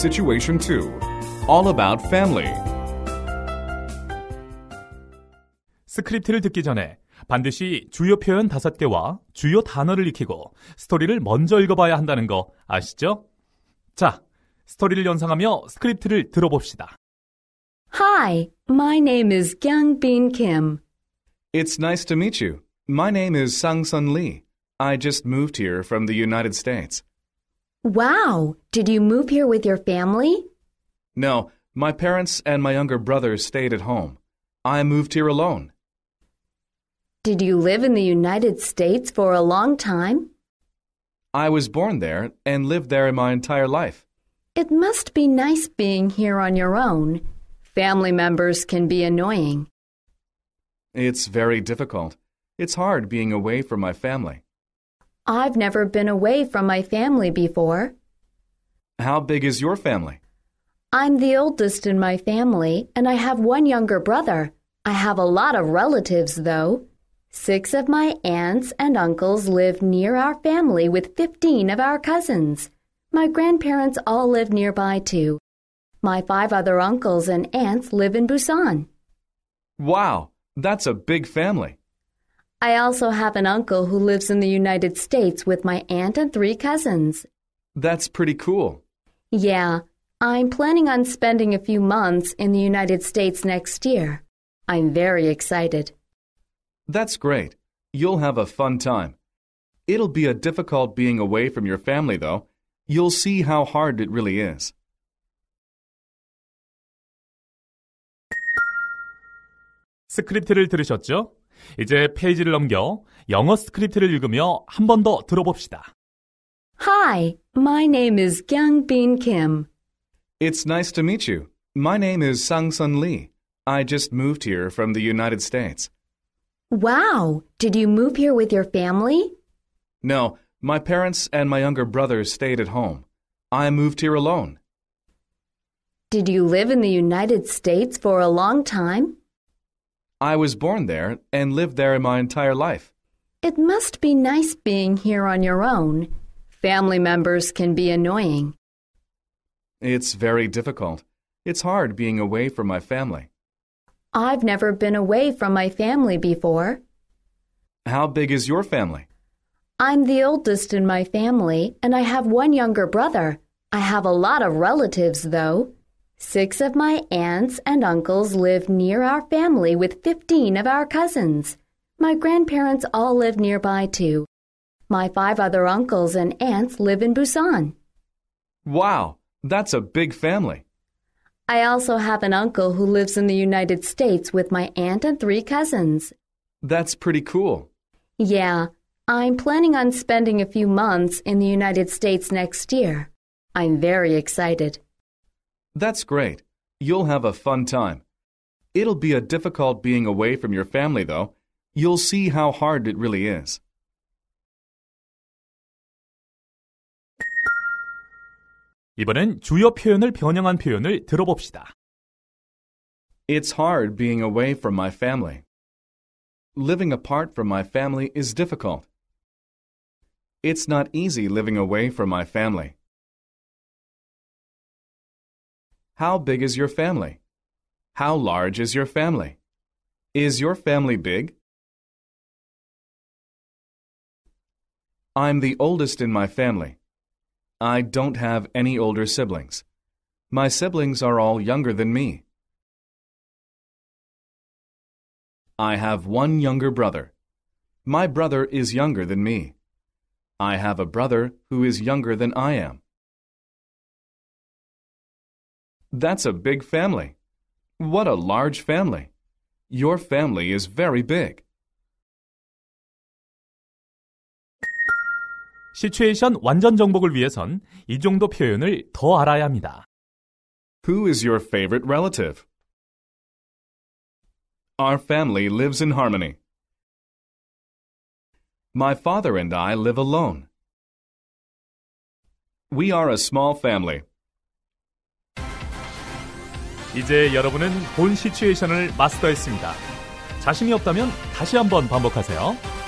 Situation 2 All About Family 스크립트를 듣기 전에 반드시 주요 표현 5개와 주요 단어를 익히고 스토리를 먼저 읽어봐야 한다는 거 아시죠? 자, 스토리를 연상하며 스크립트를 들어봅시다. Hi, my name is Kyungbin Kim. It's nice to meet you. My name is Sangsun Lee. I just moved here from the United States. Wow! Did you move here with your family? No, my parents and my younger brother stayed at home. I moved here alone. Did you live in the United States for a long time? I was born there and lived there in my entire life. It must be nice being here on your own. Family members can be annoying. It's very difficult. It's hard being away from my family. I've never been away from my family before. How big is your family? I'm the oldest in my family, and I have one younger brother. I have a lot of relatives, though. Six of my aunts and uncles live near our family with 15 of our cousins. My grandparents all live nearby, too. My five other uncles and aunts live in Busan. Wow, that's a big family. I also have an uncle who lives in the United States with my aunt and three cousins. That's pretty cool. Yeah, I'm planning on spending a few months in the United States next year. I'm very excited. That's great. You'll have a fun time. It'll be a difficult being away from your family, though. You'll see how hard it really is. 스크립트를 들으셨죠? 이제 페이지를 넘겨 영어 스크립트를 읽으며 한 번 더 들어봅시다. Hi, my name is Bin Kim. It's nice to meet you. My name is Sangsun Lee. I just moved here from the United States. Wow, did you move here with your family? No, my parents and my younger brother stayed at home. I moved here alone. Did you live in the United States for a long time? I was born there and lived there my entire life. It must be nice being here on your own. Family members can be annoying. It's very difficult. It's hard being away from my family. I've never been away from my family before. How big is your family? I'm the oldest in my family, and I have one younger brother. I have a lot of relatives, though. Six of my aunts and uncles live near our family with 15 of our cousins. My grandparents all live nearby too. My five other uncles and aunts live in Busan. Wow, that's a big family. I also have an uncle who lives in the United States with my aunt and three cousins. That's pretty cool. Yeah, I'm planning on spending a few months in the United States next year. I'm very excited. That's great. You'll have a fun time. It'll be a difficult being away from your family, though. You'll see how hard it really is. 이번엔 주요 표현을 변형한 표현을 들어봅시다. It's hard being away from my family. Living apart from my family is difficult. It's not easy living away from my family. How big is your family? How large is your family? Is your family big? I'm the oldest in my family. I don't have any older siblings. My siblings are all younger than me. I have one younger brother. My brother is younger than me. I have a brother who is younger than I am. That's a big family. What a large family. Your family is very big. Situation 완전 정복을 위해선 이 정도 표현을 더 알아야 합니다. Who is your favorite relative? Our family lives in harmony. My father and I live alone. We are a small family. 이제 여러분은 본 시츄에이션을 마스터했습니다. 자신이 없다면 다시 한번 반복하세요.